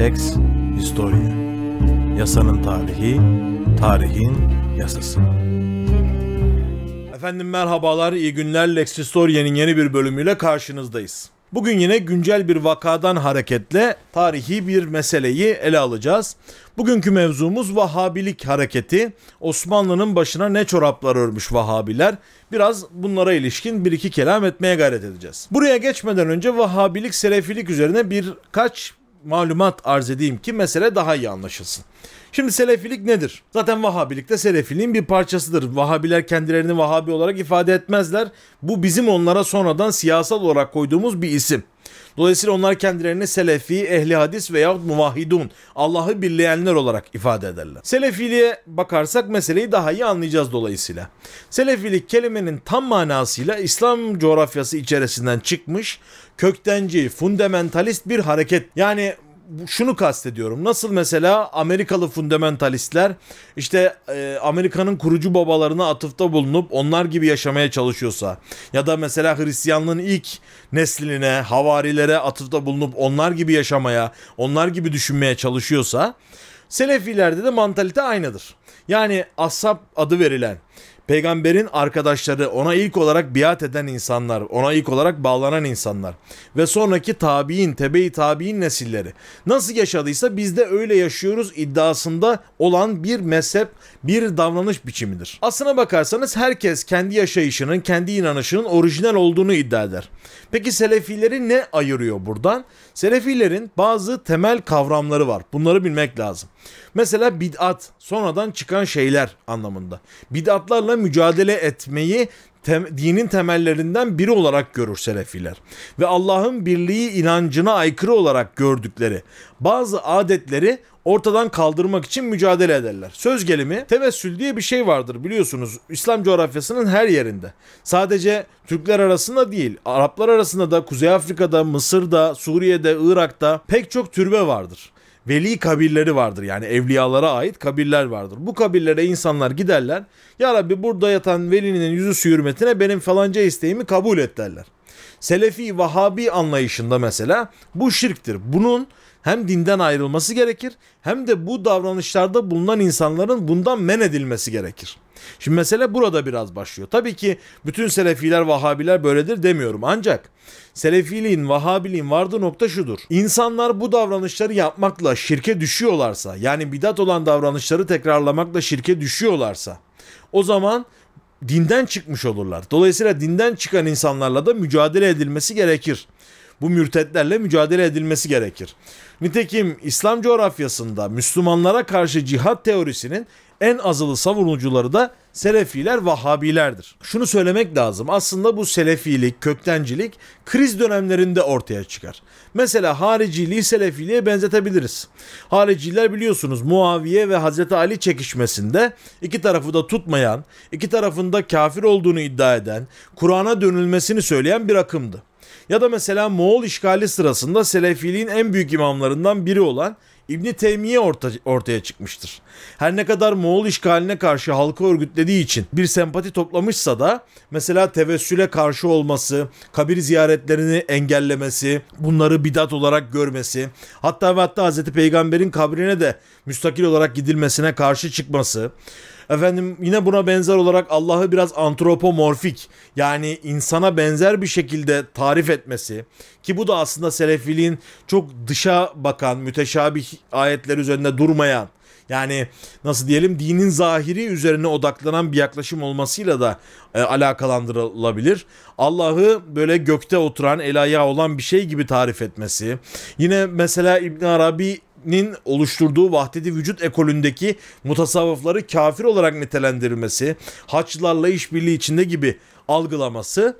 Lex Historia Yasanın tarihi, tarihin yasası Efendim merhabalar, iyi günler. Lex Historia'nın yeni bir bölümüyle karşınızdayız. Bugün yine güncel bir vakadan hareketle tarihi bir meseleyi ele alacağız. Bugünkü mevzumuz Vahabilik hareketi. Osmanlı'nın başına ne çoraplar örmüş Vahabiler? Biraz bunlara ilişkin bir iki kelam etmeye gayret edeceğiz. Buraya geçmeden önce Vahabilik, Selefilik üzerine birkaç malumat arz edeyim ki mesele daha iyi anlaşılsın. Şimdi Selefilik nedir? Zaten Vahabilik de Selefiliğin bir parçasıdır. Vahabiler kendilerini Vahabi olarak ifade etmezler. Bu bizim onlara sonradan siyasal olarak koyduğumuz bir isim. Dolayısıyla onlar kendilerini Selefi, Ehli Hadis veyahut Muvahhidun, Allah'ı birleyenler olarak ifade ederler. Selefiliğe bakarsak meseleyi daha iyi anlayacağız dolayısıyla. Selefilik kelimenin tam manasıyla İslam coğrafyası içerisinden çıkmış, köktenci, fundamentalist bir hareket. Yani şunu kastediyorum. Nasıl mesela Amerikalı fundamentalistler işte e, Amerika'nın kurucu babalarına atıfta bulunup onlar gibi yaşamaya çalışıyorsa ya da mesela Hristiyanlığın ilk nesline, havarilere atıfta bulunup onlar gibi yaşamaya, onlar gibi düşünmeye çalışıyorsa Selefilerde de mantalite aynıdır. Yani asap adı verilen peygamberin arkadaşları, ona ilk olarak biat eden insanlar, ona ilk olarak bağlanan insanlar ve sonraki tabi'in, tebe-i tabi'in nesilleri nasıl yaşadıysa biz de öyle yaşıyoruz iddiasında olan bir mezhep, bir davranış biçimidir. Aslına bakarsanız herkes kendi yaşayışının, kendi inanışının orijinal olduğunu iddia eder. Peki Selefileri ne ayırıyor buradan? Selefilerin bazı temel kavramları var. Bunları bilmek lazım. Mesela bid'at, sonradan çıkan şeyler anlamında. Bid'atlarla mücadele etmeyi tem, dinin temellerinden biri olarak görür selefiler ve Allah'ın birliği inancına aykırı olarak gördükleri bazı adetleri ortadan kaldırmak için mücadele ederler. Söz gelimi tevessül diye bir şey vardır biliyorsunuz İslam coğrafyasının her yerinde. Sadece Türkler arasında değil, Araplar arasında da Kuzey Afrika'da, Mısır'da, Suriye'de, Irak'ta pek çok türbe vardır veli kabirleri vardır. Yani evliyalara ait kabirler vardır. Bu kabirlere insanlar giderler. Ya Rabbi burada yatan velinin yüzü su hürmetine benim falanca isteğimi kabul et derler. Selefi Vahabi anlayışında mesela bu şirktir. Bunun hem dinden ayrılması gerekir hem de bu davranışlarda bulunan insanların bundan men edilmesi gerekir. Şimdi mesele burada biraz başlıyor. Tabii ki bütün Selefiler, Vahabiler böyledir demiyorum. Ancak Selefiliğin, Vahabiliğin vardığı nokta şudur. İnsanlar bu davranışları yapmakla şirke düşüyorlarsa, yani bidat olan davranışları tekrarlamakla şirke düşüyorlarsa, o zaman dinden çıkmış olurlar. Dolayısıyla dinden çıkan insanlarla da mücadele edilmesi gerekir bu mürtetlerle mücadele edilmesi gerekir. Nitekim İslam coğrafyasında Müslümanlara karşı cihat teorisinin en azılı savunucuları da Selefiler, Vahabilerdir. Şunu söylemek lazım. Aslında bu Selefilik, köktencilik kriz dönemlerinde ortaya çıkar. Mesela hariciliği Selefiliğe benzetebiliriz. Hariciler biliyorsunuz Muaviye ve Hazreti Ali çekişmesinde iki tarafı da tutmayan, iki tarafında kafir olduğunu iddia eden, Kur'an'a dönülmesini söyleyen bir akımdı. Ya da mesela Moğol işgali sırasında Selefiliğin en büyük imamlarından biri olan İbni Teymiye orta, ortaya çıkmıştır. Her ne kadar Moğol işgaline karşı halkı örgütlediği için bir sempati toplamışsa da mesela tevessüle karşı olması, kabir ziyaretlerini engellemesi, bunları bidat olarak görmesi, hatta ve hatta Hz. Peygamber'in kabrine de müstakil olarak gidilmesine karşı çıkması, Efendim yine buna benzer olarak Allah'ı biraz antropomorfik yani insana benzer bir şekilde tarif etmesi ki bu da aslında selefiliğin çok dışa bakan, müteşabih ayetler üzerinde durmayan yani nasıl diyelim dinin zahiri üzerine odaklanan bir yaklaşım olmasıyla da e, alakalandırılabilir. Allah'ı böyle gökte oturan, el ayağı olan bir şey gibi tarif etmesi. Yine mesela İbn Arabi nin oluşturduğu vahdedi vücut ekolündeki mutasavvıfları kafir olarak nitelendirmesi, haçlılarla işbirliği içinde gibi algılaması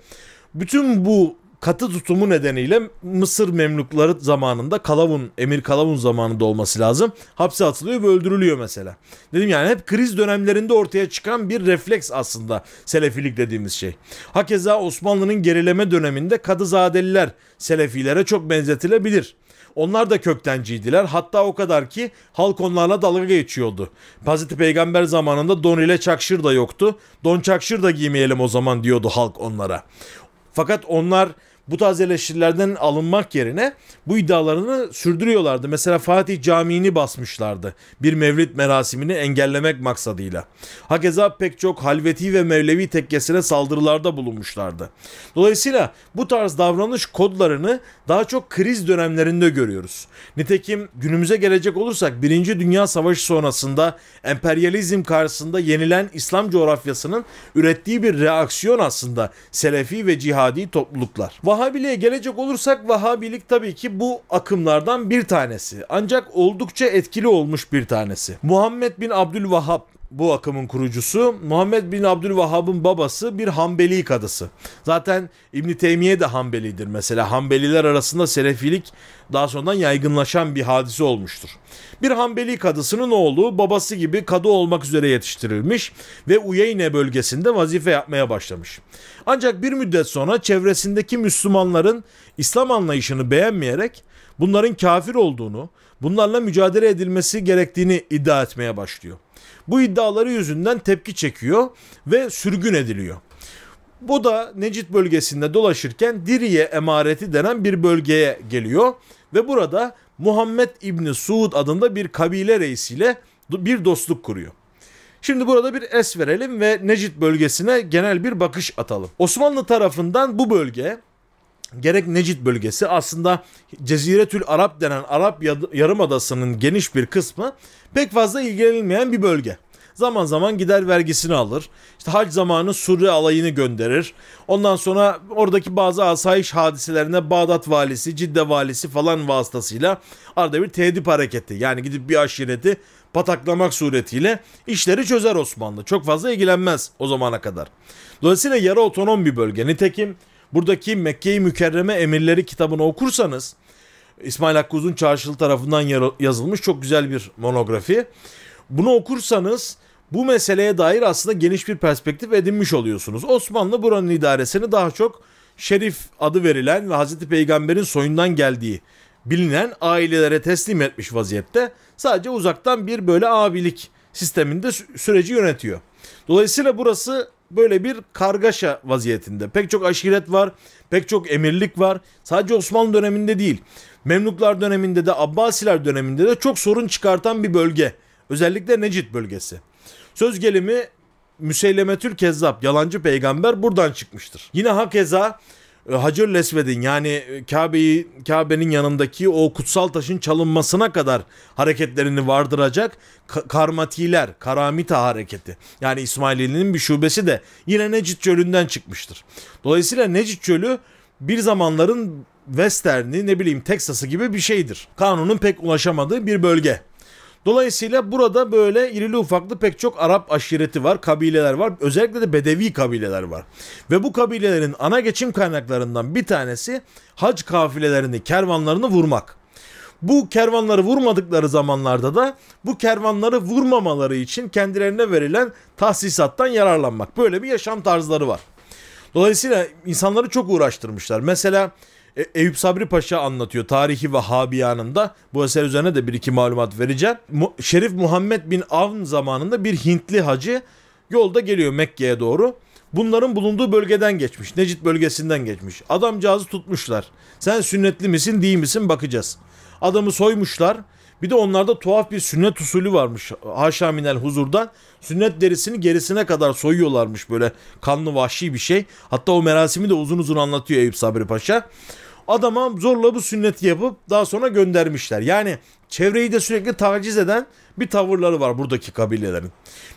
bütün bu katı tutumu nedeniyle Mısır Memlukları zamanında Kalavun, Emir Kalavun zamanında olması lazım. Hapse atılıyor ve öldürülüyor mesela. Dedim yani hep kriz dönemlerinde ortaya çıkan bir refleks aslında Selefilik dediğimiz şey. Hakeza Osmanlı'nın gerileme döneminde Kadızadeliler Selefilere çok benzetilebilir. Onlar da köktenciydiler. Hatta o kadar ki halk onlarla dalga geçiyordu. Hazreti Peygamber zamanında don ile çakşır da yoktu. Don çakşır da giymeyelim o zaman diyordu halk onlara. Fakat onlar bu tarz eleştirilerden alınmak yerine bu iddialarını sürdürüyorlardı. Mesela Fatih Camii'ni basmışlardı bir mevlid merasimini engellemek maksadıyla. Hakeza pek çok halveti ve mevlevi tekkesine saldırılarda bulunmuşlardı. Dolayısıyla bu tarz davranış kodlarını daha çok kriz dönemlerinde görüyoruz. Nitekim günümüze gelecek olursak Birinci Dünya Savaşı sonrasında emperyalizm karşısında yenilen İslam coğrafyasının ürettiği bir reaksiyon aslında Selefi ve cihadi topluluklar. Vahabiliğe gelecek olursak Vahabilik tabii ki bu akımlardan bir tanesi. Ancak oldukça etkili olmuş bir tanesi. Muhammed bin Abdülvahhab bu akımın kurucusu Muhammed bin Abdülvahhab'ın babası bir Hanbeli kadısı. Zaten İbn Teymiye de Hanbelidir mesela. Hanbeliler arasında selefilik daha sonradan yaygınlaşan bir hadise olmuştur. Bir Hanbeli kadısının oğlu babası gibi kadı olmak üzere yetiştirilmiş ve Uyeyne bölgesinde vazife yapmaya başlamış. Ancak bir müddet sonra çevresindeki Müslümanların İslam anlayışını beğenmeyerek bunların kafir olduğunu, bunlarla mücadele edilmesi gerektiğini iddia etmeye başlıyor. Bu iddiaları yüzünden tepki çekiyor ve sürgün ediliyor. Bu da Necit bölgesinde dolaşırken Diriye emareti denen bir bölgeye geliyor ve burada Muhammed İbni Suud adında bir kabile reisiyle bir dostluk kuruyor. Şimdi burada bir es verelim ve Necit bölgesine genel bir bakış atalım. Osmanlı tarafından bu bölge gerek Necit bölgesi aslında Ceziretül Arap denen Arap Yarımadası'nın geniş bir kısmı pek fazla ilgilenilmeyen bir bölge. Zaman zaman gider vergisini alır. İşte hac zamanı Surre alayını gönderir. Ondan sonra oradaki bazı asayiş hadiselerine Bağdat valisi, Cidde valisi falan vasıtasıyla arada bir tehdit hareketi. Yani gidip bir aşireti pataklamak suretiyle işleri çözer Osmanlı. Çok fazla ilgilenmez o zamana kadar. Dolayısıyla yarı otonom bir bölge. Nitekim Buradaki Mekke-i Mükerreme Emirleri kitabını okursanız İsmail Hakkı Uzun Çarşılı tarafından yazılmış çok güzel bir monografi. Bunu okursanız bu meseleye dair aslında geniş bir perspektif edinmiş oluyorsunuz. Osmanlı buranın idaresini daha çok Şerif adı verilen ve Hazreti Peygamber'in soyundan geldiği bilinen ailelere teslim etmiş vaziyette. Sadece uzaktan bir böyle abilik sisteminde süreci yönetiyor. Dolayısıyla burası böyle bir kargaşa vaziyetinde. Pek çok aşiret var, pek çok emirlik var. Sadece Osmanlı döneminde değil, Memluklar döneminde de Abbasiler döneminde de çok sorun çıkartan bir bölge. Özellikle Necit bölgesi. Söz gelimi Müseylemetül Kezzap, yalancı peygamber buradan çıkmıştır. Yine hakeza e, Hacer Lesved'in yani e, Kabe'yi Kabe'nin yanındaki o kutsal taşın çalınmasına kadar hareketlerini vardıracak karmatiler, karamita hareketi. Yani İsmaililinin bir şubesi de yine Necit Çölü'nden çıkmıştır. Dolayısıyla Necit Çölü bir zamanların Western'i ne bileyim Texas'ı gibi bir şeydir. Kanunun pek ulaşamadığı bir bölge. Dolayısıyla burada böyle irili ufaklı pek çok Arap aşireti var, kabileler var. Özellikle de Bedevi kabileler var. Ve bu kabilelerin ana geçim kaynaklarından bir tanesi hac kafilelerini, kervanlarını vurmak. Bu kervanları vurmadıkları zamanlarda da bu kervanları vurmamaları için kendilerine verilen tahsisattan yararlanmak. Böyle bir yaşam tarzları var. Dolayısıyla insanları çok uğraştırmışlar. Mesela e, Eyüp Sabri Paşa anlatıyor tarihi ve habiyanında. Bu eser üzerine de bir iki malumat vereceğim. Mu, Şerif Muhammed bin Avn zamanında bir Hintli hacı yolda geliyor Mekke'ye doğru. Bunların bulunduğu bölgeden geçmiş. Necit bölgesinden geçmiş. Adamcağızı tutmuşlar. Sen sünnetli misin değil misin bakacağız. Adamı soymuşlar. Bir de onlarda tuhaf bir sünnet usulü varmış. Haşa minel huzurdan. Sünnet derisini gerisine kadar soyuyorlarmış böyle kanlı vahşi bir şey. Hatta o merasimi de uzun uzun anlatıyor Eyüp Sabri Paşa adama zorla bu sünneti yapıp daha sonra göndermişler. Yani çevreyi de sürekli taciz eden bir tavırları var buradaki kabilelerin.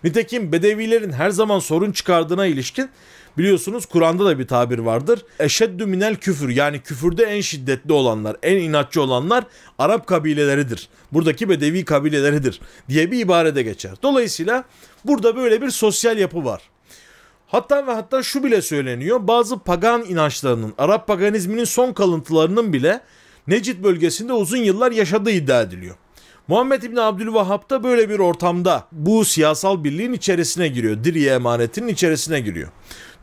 Nitekim Bedevilerin her zaman sorun çıkardığına ilişkin biliyorsunuz Kur'an'da da bir tabir vardır. Eşeddü minel küfür yani küfürde en şiddetli olanlar, en inatçı olanlar Arap kabileleridir. Buradaki Bedevi kabileleridir diye bir ibare de geçer. Dolayısıyla burada böyle bir sosyal yapı var. Hatta ve hatta şu bile söyleniyor. Bazı pagan inançlarının, Arap paganizminin son kalıntılarının bile Necid bölgesinde uzun yıllar yaşadığı iddia ediliyor. Muhammed İbni Abdülvahhab da böyle bir ortamda bu siyasal birliğin içerisine giriyor. Diriye emanetinin içerisine giriyor.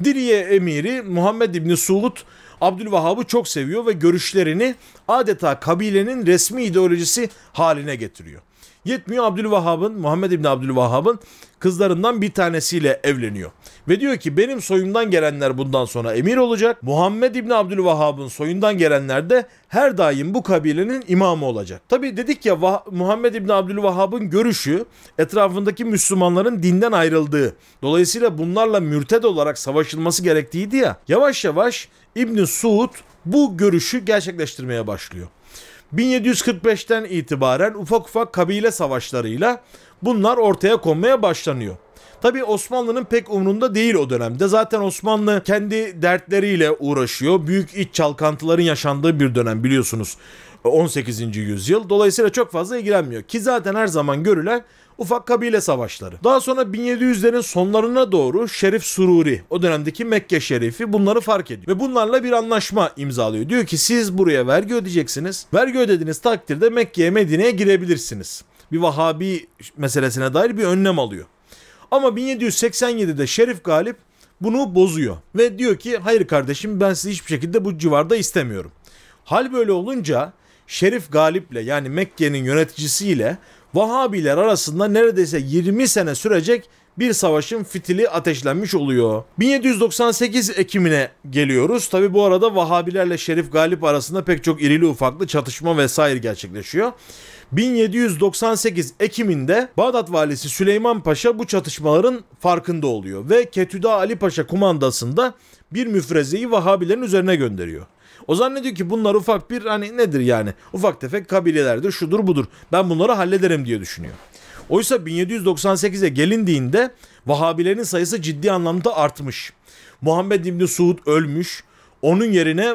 Diriye emiri Muhammed İbni Suud Abdülvahhab'ı çok seviyor ve görüşlerini adeta kabilenin resmi ideolojisi haline getiriyor. Yetmiyor Abdülvahhab'ın, Muhammed İbni Abdülvahhab'ın kızlarından bir tanesiyle evleniyor. Ve diyor ki benim soyumdan gelenler bundan sonra emir olacak. Muhammed İbni Abdülvahhab'ın soyundan gelenler de her daim bu kabilenin imamı olacak. Tabi dedik ya Vah- Muhammed İbni Abdülvahhab'ın görüşü etrafındaki Müslümanların dinden ayrıldığı. Dolayısıyla bunlarla mürted olarak savaşılması gerektiğiydi ya. Yavaş yavaş İbni Suud bu görüşü gerçekleştirmeye başlıyor. 1745'ten itibaren ufak ufak kabile savaşlarıyla bunlar ortaya konmaya başlanıyor. Tabi Osmanlı'nın pek umrunda değil o dönemde. Zaten Osmanlı kendi dertleriyle uğraşıyor. Büyük iç çalkantıların yaşandığı bir dönem biliyorsunuz. 18. yüzyıl. Dolayısıyla çok fazla ilgilenmiyor. Ki zaten her zaman görülen ufak kabile savaşları. Daha sonra 1700'lerin sonlarına doğru Şerif Sururi, o dönemdeki Mekke Şerifi bunları fark ediyor. Ve bunlarla bir anlaşma imzalıyor. Diyor ki siz buraya vergi ödeyeceksiniz. Vergi ödediğiniz takdirde Mekke'ye Medine'ye girebilirsiniz. Bir Vahabi meselesine dair bir önlem alıyor. Ama 1787'de Şerif Galip bunu bozuyor ve diyor ki hayır kardeşim ben sizi hiçbir şekilde bu civarda istemiyorum. Hal böyle olunca Şerif Galip'le yani Mekke'nin yöneticisiyle Vahabiler arasında neredeyse 20 sene sürecek bir savaşın fitili ateşlenmiş oluyor. 1798 Ekim'ine geliyoruz. Tabi bu arada Vahabilerle Şerif Galip arasında pek çok irili ufaklı çatışma vesaire gerçekleşiyor. 1798 Ekim'inde Bağdat valisi Süleyman Paşa bu çatışmaların farkında oluyor ve Ketüda Ali Paşa kumandasında bir müfrezeyi Vahabilerin üzerine gönderiyor. O zannediyor ki bunlar ufak bir hani nedir yani ufak tefek kabilelerdir şudur budur ben bunları hallederim diye düşünüyor. Oysa 1798'e gelindiğinde Vahabilerin sayısı ciddi anlamda artmış. Muhammed İbni Suud ölmüş. Onun yerine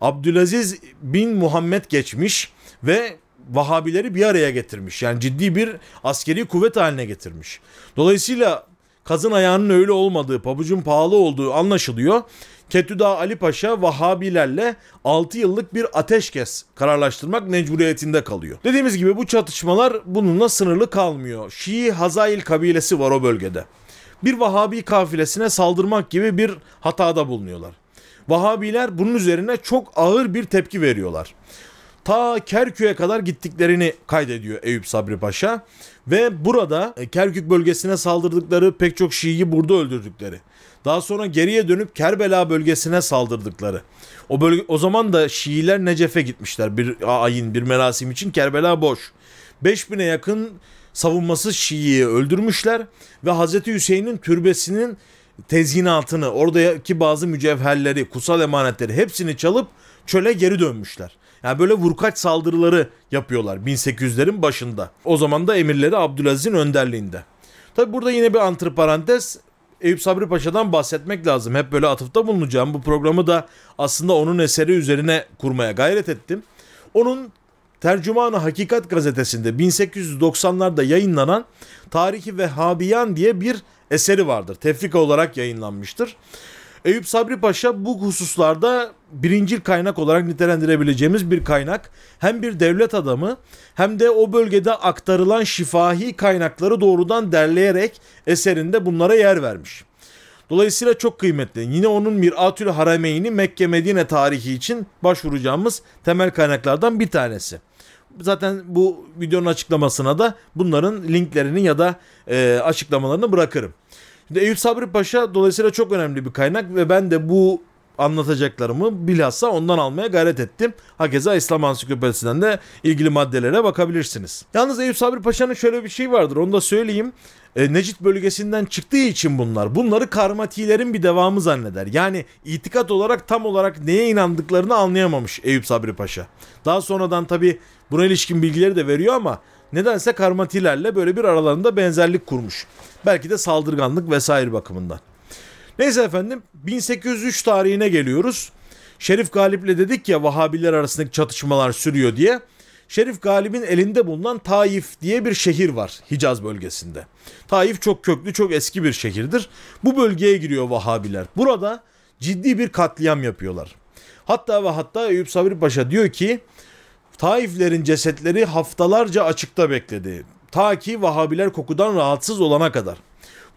Abdülaziz bin Muhammed geçmiş ve Vahabileri bir araya getirmiş. Yani ciddi bir askeri kuvvet haline getirmiş. Dolayısıyla kazın ayağının öyle olmadığı, pabucun pahalı olduğu anlaşılıyor. Ketüdağ Ali Paşa Vahabilerle 6 yıllık bir ateşkes kararlaştırmak mecburiyetinde kalıyor. Dediğimiz gibi bu çatışmalar bununla sınırlı kalmıyor. Şii Hazail kabilesi var o bölgede. Bir Vahabi kafilesine saldırmak gibi bir hatada bulunuyorlar. Vahabiler bunun üzerine çok ağır bir tepki veriyorlar ta Kerkük'e kadar gittiklerini kaydediyor Eyüp Sabri Paşa. Ve burada e, Kerkük bölgesine saldırdıkları pek çok Şii'yi burada öldürdükleri. Daha sonra geriye dönüp Kerbela bölgesine saldırdıkları. O bölge o zaman da Şiiler Necef'e gitmişler bir ayin, bir merasim için Kerbela boş. 5000'e yakın savunması Şii'yi öldürmüşler ve Hazreti Hüseyin'in türbesinin tezginatını, oradaki bazı mücevherleri, kutsal emanetleri hepsini çalıp çöle geri dönmüşler. Yani böyle vurkaç saldırıları yapıyorlar 1800'lerin başında. O zaman da emirleri Abdülaziz'in önderliğinde. Tabi burada yine bir antiparantez Eyüp Sabri Paşa'dan bahsetmek lazım. Hep böyle atıfta bulunacağım. Bu programı da aslında onun eseri üzerine kurmaya gayret ettim. Onun Tercümanı Hakikat gazetesinde 1890'larda yayınlanan Tarihi Vehhabiyan diye bir eseri vardır. Tefrika olarak yayınlanmıştır. Eyüp Sabri Paşa bu hususlarda birincil kaynak olarak nitelendirebileceğimiz bir kaynak. Hem bir devlet adamı hem de o bölgede aktarılan şifahi kaynakları doğrudan derleyerek eserinde bunlara yer vermiş. Dolayısıyla çok kıymetli. Yine onun Miratül Harameyni Mekke Medine tarihi için başvuracağımız temel kaynaklardan bir tanesi. Zaten bu videonun açıklamasına da bunların linklerini ya da e, açıklamalarını bırakırım. Şimdi Eyüp Sabri Paşa dolayısıyla çok önemli bir kaynak ve ben de bu anlatacaklarımı bilhassa ondan almaya gayret ettim. Hakeza İslam Ansiklopedisinden de ilgili maddelere bakabilirsiniz. Yalnız Eyüp Sabri Paşa'nın şöyle bir şey vardır onu da söyleyeyim. E, Necit bölgesinden çıktığı için bunlar. Bunları karmatilerin bir devamı zanneder. Yani itikat olarak tam olarak neye inandıklarını anlayamamış Eyüp Sabri Paşa. Daha sonradan tabi buna ilişkin bilgileri de veriyor ama nedense karmatilerle böyle bir aralarında benzerlik kurmuş. Belki de saldırganlık vesaire bakımından. Neyse efendim 1803 tarihine geliyoruz. Şerif Galip'le dedik ya Vahabiler arasındaki çatışmalar sürüyor diye. Şerif Galip'in elinde bulunan Taif diye bir şehir var Hicaz bölgesinde. Taif çok köklü, çok eski bir şehirdir. Bu bölgeye giriyor Vahabiler. Burada ciddi bir katliam yapıyorlar. Hatta ve hatta Eyüp Sabri Paşa diyor ki Taiflerin cesetleri haftalarca açıkta bekledi. Ta ki Vahabiler kokudan rahatsız olana kadar.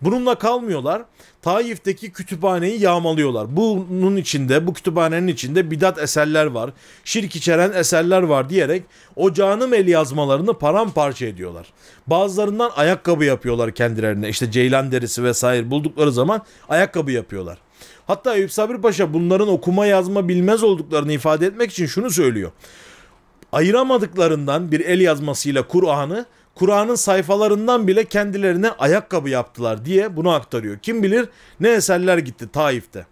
Bununla kalmıyorlar. Taif'teki kütüphaneyi yağmalıyorlar. Bunun içinde, bu kütüphanenin içinde bidat eserler var, şirk içeren eserler var diyerek o el yazmalarını paramparça ediyorlar. Bazılarından ayakkabı yapıyorlar kendilerine. İşte ceylan derisi vesaire buldukları zaman ayakkabı yapıyorlar. Hatta Eyüp Sabri Paşa bunların okuma yazma bilmez olduklarını ifade etmek için şunu söylüyor ayıramadıklarından bir el yazmasıyla Kur'an'ı Kur'an'ın sayfalarından bile kendilerine ayakkabı yaptılar diye bunu aktarıyor. Kim bilir ne eserler gitti Taif'te.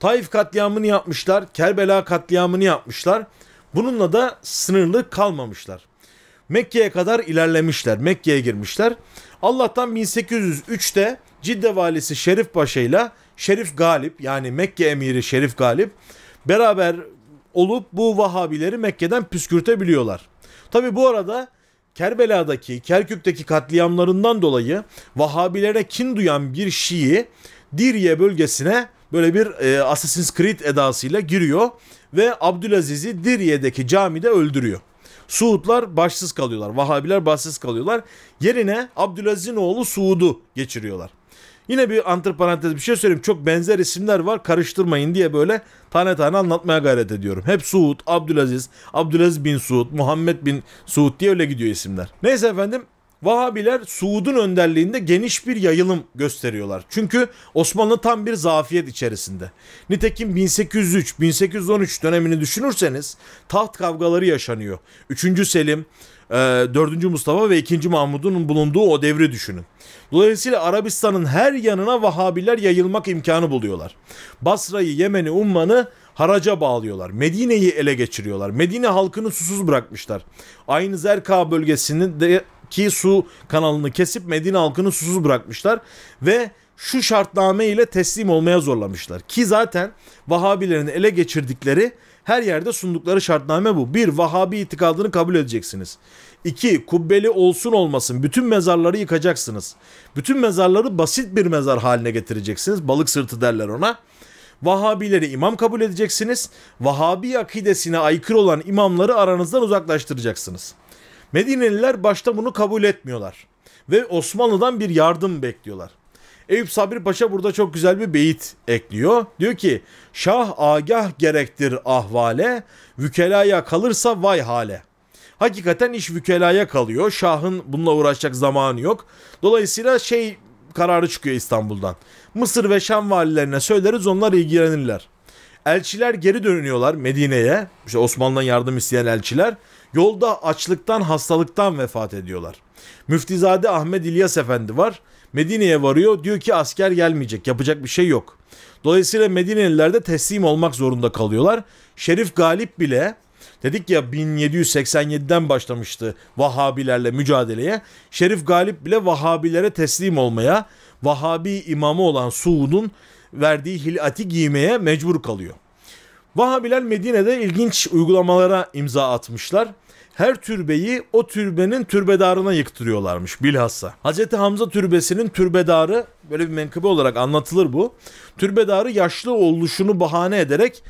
Taif katliamını yapmışlar, Kerbela katliamını yapmışlar. Bununla da sınırlı kalmamışlar. Mekke'ye kadar ilerlemişler, Mekke'ye girmişler. Allah'tan 1803'te Cidde valisi Şerif Paşa ile Şerif Galip yani Mekke emiri Şerif Galip beraber olup bu Vahabileri Mekke'den püskürtebiliyorlar. Tabi bu arada Kerbela'daki, Kerkük'teki katliamlarından dolayı Vahabilere kin duyan bir Şii Dirye bölgesine böyle bir e, Assassin's Creed edasıyla giriyor ve Abdülaziz'i Dirye'deki camide öldürüyor. Suudlar başsız kalıyorlar. Vahabiler başsız kalıyorlar. Yerine Abdülaziz'in oğlu Suud'u geçiriyorlar. Yine bir antiparantez bir şey söyleyeyim. Çok benzer isimler var karıştırmayın diye böyle tane tane anlatmaya gayret ediyorum. Hep Suud, Abdülaziz, Abdülaziz bin Suud, Muhammed bin Suud diye öyle gidiyor isimler. Neyse efendim Vahabiler Suud'un önderliğinde geniş bir yayılım gösteriyorlar. Çünkü Osmanlı tam bir zafiyet içerisinde. Nitekim 1803-1813 dönemini düşünürseniz taht kavgaları yaşanıyor. 3. Selim, ee, dördüncü Mustafa ve ikinci Mahmud'un bulunduğu o devri düşünün. Dolayısıyla Arabistan'ın her yanına Vahabiler yayılmak imkanı buluyorlar. Basra'yı, Yemen'i, Umman'ı haraca bağlıyorlar. Medine'yi ele geçiriyorlar. Medine halkını susuz bırakmışlar. Aynı Zerka bölgesinin de ki su kanalını kesip Medine halkını susuz bırakmışlar ve şu şartname ile teslim olmaya zorlamışlar. Ki zaten Vahabilerin ele geçirdikleri her yerde sundukları şartname bu. Bir, Vahabi itikadını kabul edeceksiniz. İki, kubbeli olsun olmasın bütün mezarları yıkacaksınız. Bütün mezarları basit bir mezar haline getireceksiniz. Balık sırtı derler ona. Vahabileri imam kabul edeceksiniz. Vahabi akidesine aykırı olan imamları aranızdan uzaklaştıracaksınız. Medineliler başta bunu kabul etmiyorlar ve Osmanlı'dan bir yardım bekliyorlar. Eyüp Sabri Paşa burada çok güzel bir beyit ekliyor. Diyor ki Şah agah gerektir ahvale, vükelaya kalırsa vay hale. Hakikaten iş vükelaya kalıyor. Şahın bununla uğraşacak zamanı yok. Dolayısıyla şey kararı çıkıyor İstanbul'dan. Mısır ve Şam valilerine söyleriz onlar ilgilenirler. Elçiler geri dönüyorlar Medine'ye. İşte Osmanlı'dan yardım isteyen elçiler. Yolda açlıktan, hastalıktan vefat ediyorlar. Müftizade Ahmet İlyas Efendi var. Medine'ye varıyor. Diyor ki asker gelmeyecek. Yapacak bir şey yok. Dolayısıyla Medineliler de teslim olmak zorunda kalıyorlar. Şerif Galip bile dedik ya 1787'den başlamıştı Vahabilerle mücadeleye. Şerif Galip bile Vahabilere teslim olmaya, Vahabi imamı olan Suud'un verdiği hilati giymeye mecbur kalıyor. Vahabiler Medine'de ilginç uygulamalara imza atmışlar her türbeyi o türbenin türbedarına yıktırıyorlarmış bilhassa. Hazreti Hamza türbesinin türbedarı böyle bir menkıbe olarak anlatılır bu. Türbedarı yaşlı oluşunu bahane ederek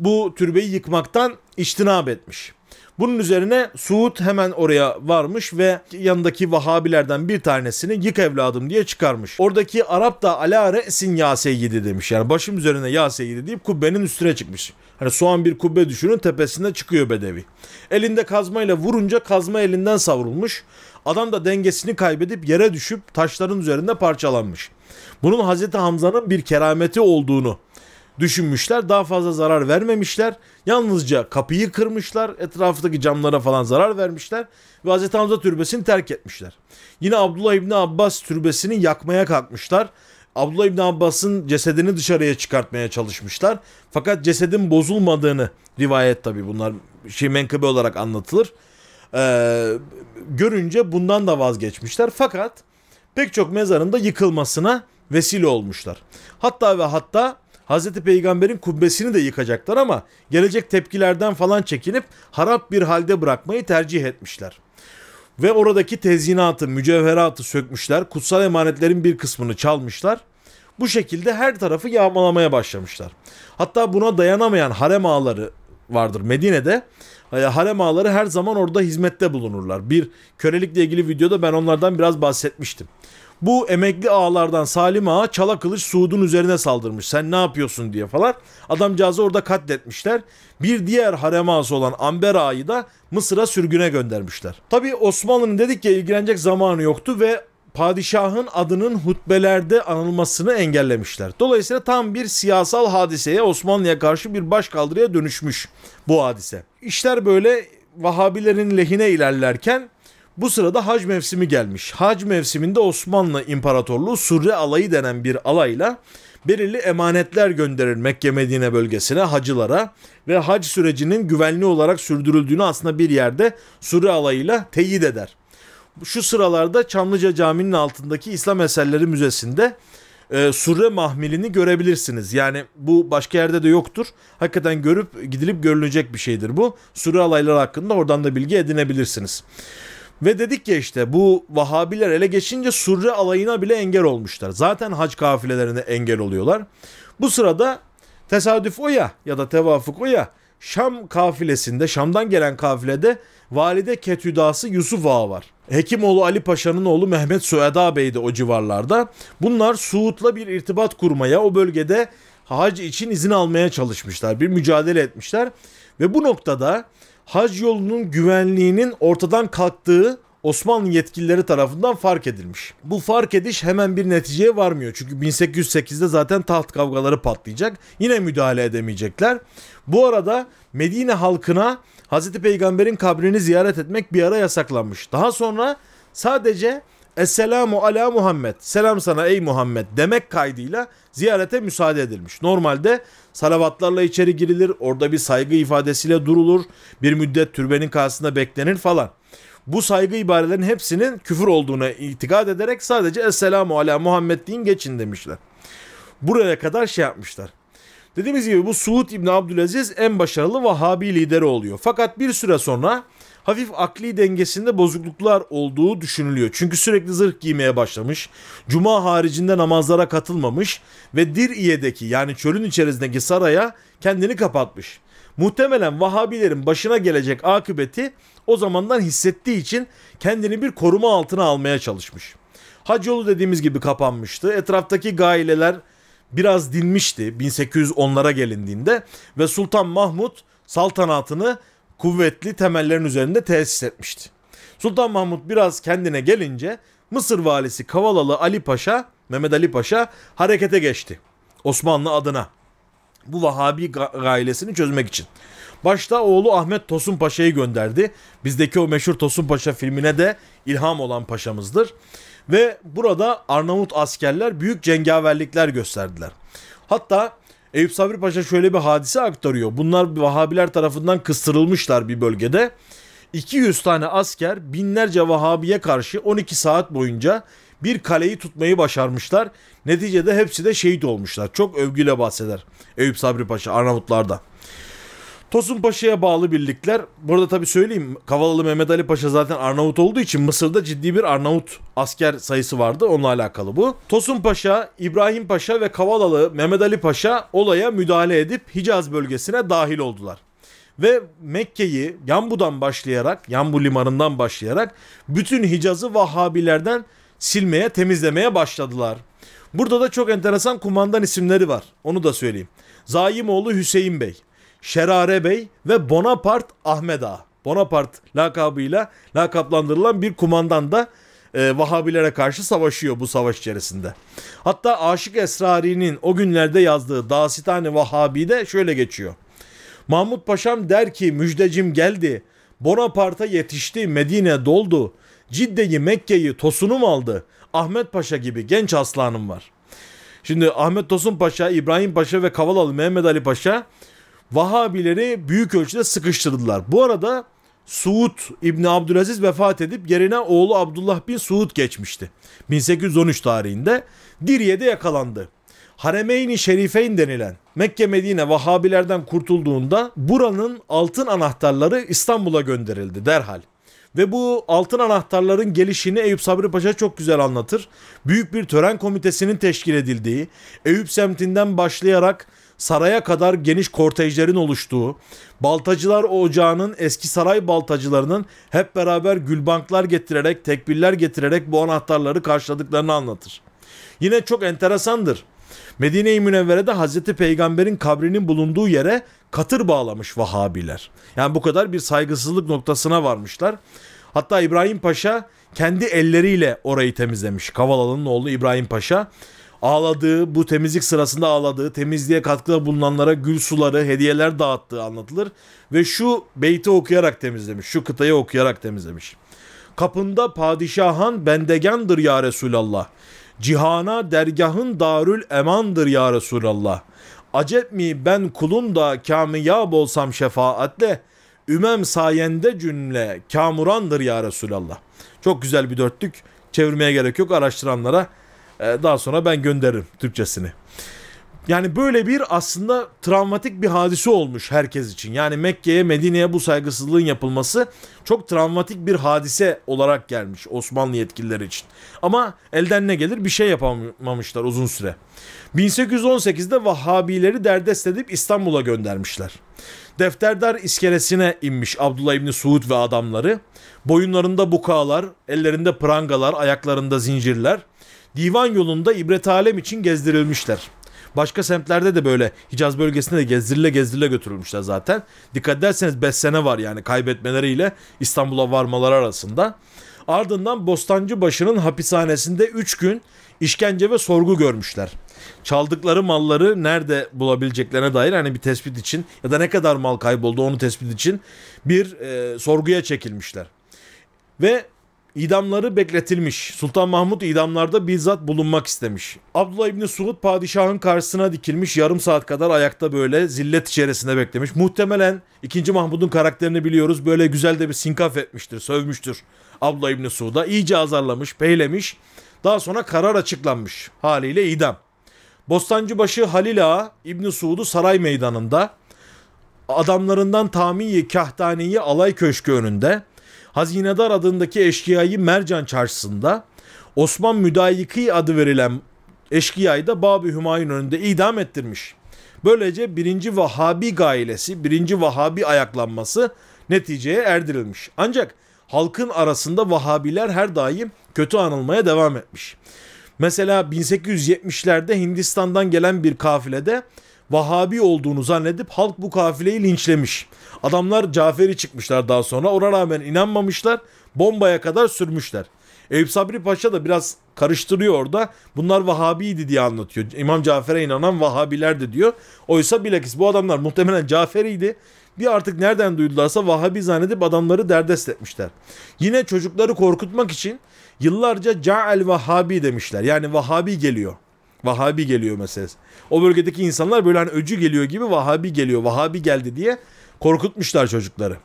bu türbeyi yıkmaktan içtinab etmiş. Bunun üzerine Suud hemen oraya varmış ve yanındaki Vahabilerden bir tanesini yık evladım diye çıkarmış. Oradaki Arap da ala re'sin ya seyyidi demiş. Yani başım üzerine ya seyyidi deyip kubbenin üstüne çıkmış. Hani soğan bir kubbe düşünün tepesinde çıkıyor bedevi. Elinde kazmayla vurunca kazma elinden savrulmuş. Adam da dengesini kaybedip yere düşüp taşların üzerinde parçalanmış. Bunun Hazreti Hamza'nın bir kerameti olduğunu düşünmüşler. Daha fazla zarar vermemişler. Yalnızca kapıyı kırmışlar. Etraftaki camlara falan zarar vermişler. Ve Hazreti Hamza türbesini terk etmişler. Yine Abdullah İbni Abbas türbesini yakmaya kalkmışlar. Abdullah İbni Abbas'ın cesedini dışarıya çıkartmaya çalışmışlar. Fakat cesedin bozulmadığını rivayet tabi bunlar şey menkıbe olarak anlatılır. Ee, görünce bundan da vazgeçmişler. Fakat pek çok mezarında yıkılmasına vesile olmuşlar. Hatta ve hatta Hazreti Peygamber'in kubbesini de yıkacaklar ama gelecek tepkilerden falan çekinip harap bir halde bırakmayı tercih etmişler. Ve oradaki tezyinatı, mücevheratı sökmüşler, kutsal emanetlerin bir kısmını çalmışlar. Bu şekilde her tarafı yağmalamaya başlamışlar. Hatta buna dayanamayan harem ağları vardır Medine'de. E, harem ağaları her zaman orada hizmette bulunurlar. Bir kölelikle ilgili videoda ben onlardan biraz bahsetmiştim bu emekli ağalardan Salim Ağa çala kılıç Suud'un üzerine saldırmış. Sen ne yapıyorsun diye falan. Adamcağızı orada katletmişler. Bir diğer harem ağası olan Amber Ağa'yı da Mısır'a sürgüne göndermişler. Tabi Osmanlı'nın dedik ya ilgilenecek zamanı yoktu ve padişahın adının hutbelerde anılmasını engellemişler. Dolayısıyla tam bir siyasal hadiseye Osmanlı'ya karşı bir başkaldırıya dönüşmüş bu hadise. İşler böyle Vahabilerin lehine ilerlerken bu sırada hac mevsimi gelmiş. Hac mevsiminde Osmanlı İmparatorluğu Surre alayı denen bir alayla belirli emanetler gönderir Mekke Medine bölgesine hacılara ve hac sürecinin güvenli olarak sürdürüldüğünü aslında bir yerde Surre alayıyla teyit eder. Şu sıralarda Çamlıca Camii'nin altındaki İslam Eserleri Müzesi'nde e, surre mahmilini görebilirsiniz. Yani bu başka yerde de yoktur. Hakikaten görüp gidilip görülecek bir şeydir bu. Surre alayları hakkında oradan da bilgi edinebilirsiniz. Ve dedik ya işte bu Vahabiler ele geçince Surre alayına bile engel olmuşlar. Zaten hac kafilelerine engel oluyorlar. Bu sırada tesadüf o ya ya da tevafuk o ya Şam kafilesinde, Şam'dan gelen kafilede valide ketüdası Yusuf Ağa var. Hekimoğlu Ali Paşa'nın oğlu Mehmet Süeda Bey de o civarlarda. Bunlar Suud'la bir irtibat kurmaya, o bölgede hac için izin almaya çalışmışlar. Bir mücadele etmişler. Ve bu noktada hac yolunun güvenliğinin ortadan kalktığı Osmanlı yetkilileri tarafından fark edilmiş. Bu fark ediş hemen bir neticeye varmıyor. Çünkü 1808'de zaten taht kavgaları patlayacak. Yine müdahale edemeyecekler. Bu arada Medine halkına Hz. Peygamber'in kabrini ziyaret etmek bir ara yasaklanmış. Daha sonra sadece Esselamu ala Muhammed. Selam sana ey Muhammed demek kaydıyla ziyarete müsaade edilmiş. Normalde salavatlarla içeri girilir. Orada bir saygı ifadesiyle durulur. Bir müddet türbenin karşısında beklenir falan. Bu saygı ibarelerin hepsinin küfür olduğuna itikad ederek sadece Esselamu ala Muhammed deyin geçin demişler. Buraya kadar şey yapmışlar. Dediğimiz gibi bu Suud İbni Abdülaziz en başarılı Vahabi lideri oluyor. Fakat bir süre sonra hafif akli dengesinde bozukluklar olduğu düşünülüyor. Çünkü sürekli zırh giymeye başlamış, cuma haricinde namazlara katılmamış ve Dir'iye'deki yani çölün içerisindeki saraya kendini kapatmış. Muhtemelen Vahabilerin başına gelecek akıbeti o zamandan hissettiği için kendini bir koruma altına almaya çalışmış. Hac yolu dediğimiz gibi kapanmıştı. Etraftaki gaileler biraz dinmişti 1810'lara gelindiğinde ve Sultan Mahmut saltanatını kuvvetli temellerin üzerinde tesis etmişti. Sultan Mahmut biraz kendine gelince Mısır valisi Kavalalı Ali Paşa, Mehmet Ali Paşa harekete geçti. Osmanlı adına. Bu Vahabi ailesini çözmek için. Başta oğlu Ahmet Tosun Paşa'yı gönderdi. Bizdeki o meşhur Tosun Paşa filmine de ilham olan paşamızdır. Ve burada Arnavut askerler büyük cengaverlikler gösterdiler. Hatta Eyüp Sabri Paşa şöyle bir hadise aktarıyor. Bunlar Vahabiler tarafından kıstırılmışlar bir bölgede. 200 tane asker binlerce Vahabiye karşı 12 saat boyunca bir kaleyi tutmayı başarmışlar. Neticede hepsi de şehit olmuşlar. Çok övgüyle bahseder Eyüp Sabri Paşa Arnavutlar'da. Tosun Paşa'ya bağlı birlikler. Burada tabi söyleyeyim Kavalalı Mehmet Ali Paşa zaten Arnavut olduğu için Mısır'da ciddi bir Arnavut asker sayısı vardı. Onunla alakalı bu. Tosun Paşa, İbrahim Paşa ve Kavalalı Mehmet Ali Paşa olaya müdahale edip Hicaz bölgesine dahil oldular. Ve Mekke'yi Yanbudan başlayarak, Yanbu limanından başlayarak bütün Hicaz'ı Vahhabilerden silmeye, temizlemeye başladılar. Burada da çok enteresan kumandan isimleri var. Onu da söyleyeyim. Zayimoğlu Hüseyin Bey, Şerare Bey ve Bonapart Ahmet Ağa. Bonapart lakabıyla lakaplandırılan bir kumandan da e, Vahabilere karşı savaşıyor bu savaş içerisinde. Hatta Aşık Esrari'nin o günlerde yazdığı Dasitani de şöyle geçiyor. Mahmut Paşam der ki müjdecim geldi. Bonapart'a yetişti, Medine doldu. Cidde'yi, Mekke'yi, Tosun'um aldı. Ahmet Paşa gibi genç aslanım var. Şimdi Ahmet Tosun Paşa, İbrahim Paşa ve Kavalalı Mehmet Ali Paşa Vahabileri büyük ölçüde sıkıştırdılar. Bu arada Suud İbni Abdülaziz vefat edip yerine oğlu Abdullah bin Suud geçmişti. 1813 tarihinde Dirye'de yakalandı. Haremeyn-i Şerifeyn denilen Mekke Medine Vahabilerden kurtulduğunda buranın altın anahtarları İstanbul'a gönderildi derhal. Ve bu altın anahtarların gelişini Eyüp Sabri Paşa çok güzel anlatır. Büyük bir tören komitesinin teşkil edildiği, Eyüp semtinden başlayarak saraya kadar geniş kortejlerin oluştuğu, Baltacılar Ocağı'nın eski saray baltacılarının hep beraber gülbanklar getirerek, tekbirler getirerek bu anahtarları karşıladıklarını anlatır. Yine çok enteresandır. Medine-i Münevvere'de Hazreti Peygamber'in kabrinin bulunduğu yere katır bağlamış Vahabiler. Yani bu kadar bir saygısızlık noktasına varmışlar. Hatta İbrahim Paşa kendi elleriyle orayı temizlemiş. Kavalalı'nın oğlu İbrahim Paşa ağladığı, bu temizlik sırasında ağladığı, temizliğe katkıda bulunanlara gül suları, hediyeler dağıttığı anlatılır. Ve şu beyti okuyarak temizlemiş, şu kıtayı okuyarak temizlemiş. Kapında padişahan bendegendir ya Resulallah. Cihana dergahın darül emandır ya Resulallah. Acep mi ben kulun da kamiyab olsam şefaatle, ümem sayende cümle kamurandır ya Resulallah. Çok güzel bir dörtlük. Çevirmeye gerek yok araştıranlara ee, daha sonra ben gönderirim Türkçesini. Yani böyle bir aslında travmatik bir hadise olmuş herkes için. Yani Mekke'ye, Medine'ye bu saygısızlığın yapılması çok travmatik bir hadise olarak gelmiş Osmanlı yetkilileri için. Ama elden ne gelir bir şey yapamamışlar uzun süre. 1818'de Vahhabileri derdest edip İstanbul'a göndermişler. Defterdar iskelesine inmiş Abdullah İbni Suud ve adamları. Boyunlarında bukalar, ellerinde prangalar, ayaklarında zincirler divan yolunda ibret alem için gezdirilmişler. Başka semtlerde de böyle Hicaz bölgesinde de gezdirile gezdirile götürülmüşler zaten. Dikkat ederseniz 5 sene var yani kaybetmeleriyle İstanbul'a varmaları arasında. Ardından Bostancıbaşı'nın hapishanesinde 3 gün işkence ve sorgu görmüşler. Çaldıkları malları nerede bulabileceklerine dair hani bir tespit için ya da ne kadar mal kayboldu onu tespit için bir e, sorguya çekilmişler. Ve İdamları bekletilmiş. Sultan Mahmut idamlarda bizzat bulunmak istemiş. Abdullah İbni Suud padişahın karşısına dikilmiş yarım saat kadar ayakta böyle zillet içerisinde beklemiş. Muhtemelen 2. Mahmud'un karakterini biliyoruz böyle güzel de bir sinkaf etmiştir, sövmüştür Abdullah İbni Suud'a. iyice azarlamış, peylemiş. Daha sonra karar açıklanmış haliyle idam. Bostancıbaşı Halil Ağa İbni Suud'u saray meydanında adamlarından Tamiye Kahtani'yi alay köşkü önünde Hazinedar adındaki eşkıyayı Mercan çarşısında, Osman Müdayiki adı verilen eşkıyayı da Babi Hümayun önünde idam ettirmiş. Böylece 1. Vahabi gailesi, 1. Vahabi ayaklanması neticeye erdirilmiş. Ancak halkın arasında Vahabiler her daim kötü anılmaya devam etmiş. Mesela 1870'lerde Hindistan'dan gelen bir kafilede Vahabi olduğunu zannedip halk bu kafileyi linçlemiş. Adamlar Cafer'i çıkmışlar daha sonra. Ona rağmen inanmamışlar. Bombaya kadar sürmüşler. Eyüp Sabri Paşa da biraz karıştırıyor orada. Bunlar Vahabiydi diye anlatıyor. İmam Cafer'e inanan Vahabilerdi diyor. Oysa bilakis bu adamlar muhtemelen Cafer'iydi. Bir artık nereden duydularsa Vahabi zannedip adamları derdest etmişler. Yine çocukları korkutmak için yıllarca Ca'el Vahabi demişler. Yani Vahabi geliyor. Vahabi geliyor mesela. O bölgedeki insanlar böyle hani öcü geliyor gibi Vahabi geliyor, Vahabi geldi diye korkutmuşlar çocukları.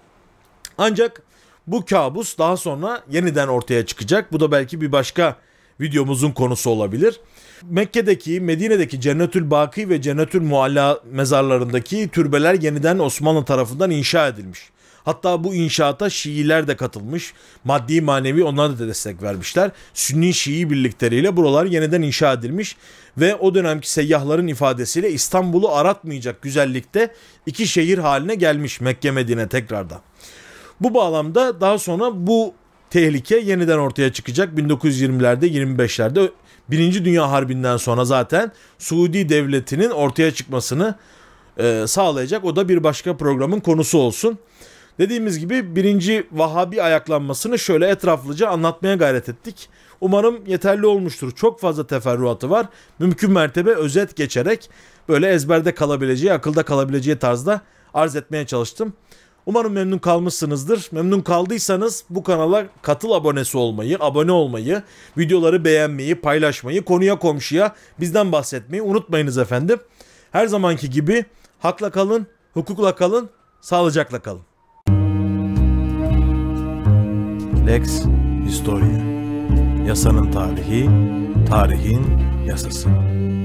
Ancak bu kabus daha sonra yeniden ortaya çıkacak. Bu da belki bir başka videomuzun konusu olabilir. Mekke'deki, Medine'deki Cennetül Baki ve Cennetül Mualla mezarlarındaki türbeler yeniden Osmanlı tarafından inşa edilmiş. Hatta bu inşaata Şiiler de katılmış. Maddi manevi onlar da destek vermişler. Sünni Şii birlikleriyle buralar yeniden inşa edilmiş ve o dönemki seyyahların ifadesiyle İstanbul'u aratmayacak güzellikte iki şehir haline gelmiş Mekke Medine tekrardan. Bu bağlamda daha sonra bu tehlike yeniden ortaya çıkacak 1920'lerde 25'lerde Birinci Dünya Harbi'nden sonra zaten Suudi Devleti'nin ortaya çıkmasını e, sağlayacak. O da bir başka programın konusu olsun. Dediğimiz gibi birinci Vahabi ayaklanmasını şöyle etraflıca anlatmaya gayret ettik. Umarım yeterli olmuştur. Çok fazla teferruatı var. Mümkün mertebe özet geçerek böyle ezberde kalabileceği, akılda kalabileceği tarzda arz etmeye çalıştım. Umarım memnun kalmışsınızdır. Memnun kaldıysanız bu kanala katıl abonesi olmayı, abone olmayı, videoları beğenmeyi, paylaşmayı, konuya komşuya bizden bahsetmeyi unutmayınız efendim. Her zamanki gibi hakla kalın, hukukla kalın, sağlıcakla kalın. Lex Historia Yasanın tarihi, tarihin yasası.